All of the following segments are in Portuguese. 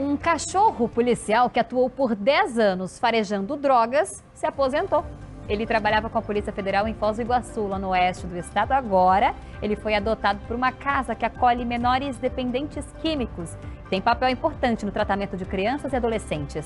Um cachorro policial que atuou por 10 anos farejando drogas se aposentou. Ele trabalhava com a Polícia Federal em Foz do Iguaçu, lá no oeste do estado. Agora, ele foi adotado por uma casa que acolhe menores dependentes químicos. Tem papel importante no tratamento de crianças e adolescentes.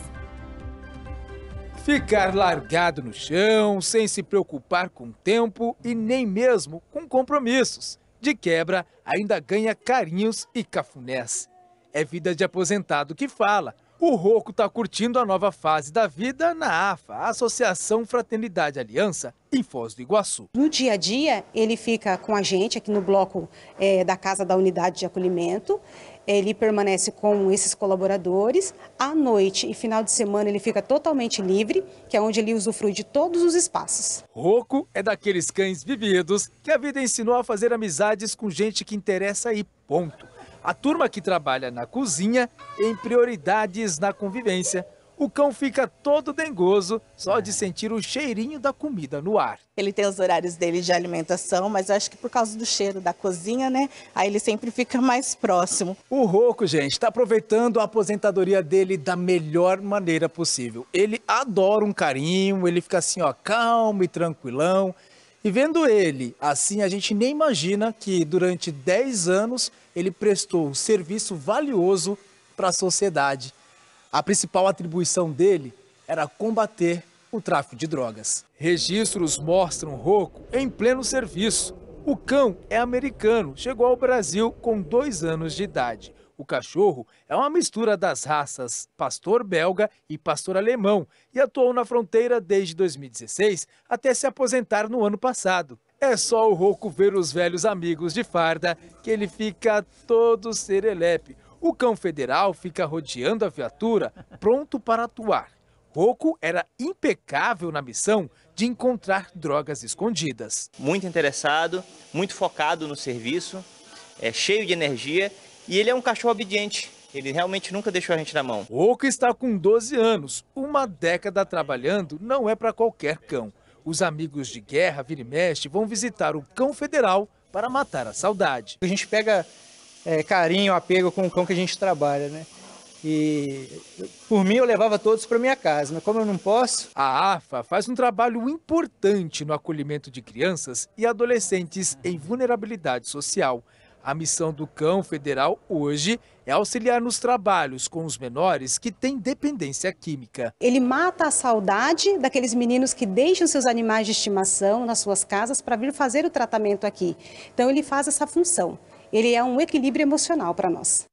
Ficar largado no chão, sem se preocupar com tempo e nem mesmo com compromissos. De quebra, ainda ganha carinhos e cafunés. É vida de aposentado que fala. O Roco está curtindo a nova fase da vida na AFA, Associação Fraternidade Aliança, em Foz do Iguaçu. No dia a dia, ele fica com a gente aqui no bloco é, da Casa da Unidade de Acolhimento. Ele permanece com esses colaboradores. À noite e final de semana, ele fica totalmente livre, que é onde ele usufrui de todos os espaços. Roco é daqueles cães vividos que a vida ensinou a fazer amizades com gente que interessa e ponto. A turma que trabalha na cozinha tem prioridades na convivência. O cão fica todo dengoso só de sentir o cheirinho da comida no ar. Ele tem os horários dele de alimentação, mas eu acho que por causa do cheiro da cozinha, né? Aí ele sempre fica mais próximo. O Roco, gente, está aproveitando a aposentadoria dele da melhor maneira possível. Ele adora um carinho, ele fica assim, ó, calmo e tranquilão. E vendo ele assim, a gente nem imagina que durante 10 anos ele prestou um serviço valioso para a sociedade. A principal atribuição dele era combater o tráfico de drogas. Registros mostram Rocco em pleno serviço, o cão é americano, chegou ao Brasil com dois anos de idade. O cachorro é uma mistura das raças pastor belga e pastor alemão e atuou na fronteira desde 2016 até se aposentar no ano passado. É só o rouco ver os velhos amigos de farda que ele fica todo serelepe. O cão federal fica rodeando a viatura, pronto para atuar. Rocco era impecável na missão de encontrar drogas escondidas. Muito interessado, muito focado no serviço, é cheio de energia e ele é um cachorro obediente. Ele realmente nunca deixou a gente na mão. Rocco está com 12 anos. Uma década trabalhando não é para qualquer cão. Os amigos de guerra, vira e mexe, vão visitar o cão federal para matar a saudade. A gente pega é, carinho, apego com o cão que a gente trabalha, né? E por mim eu levava todos para minha casa, mas como eu não posso. A AFA faz um trabalho importante no acolhimento de crianças e adolescentes em vulnerabilidade social. A missão do Cão Federal hoje é auxiliar nos trabalhos com os menores que têm dependência química. Ele mata a saudade daqueles meninos que deixam seus animais de estimação nas suas casas para vir fazer o tratamento aqui. Então ele faz essa função. Ele é um equilíbrio emocional para nós.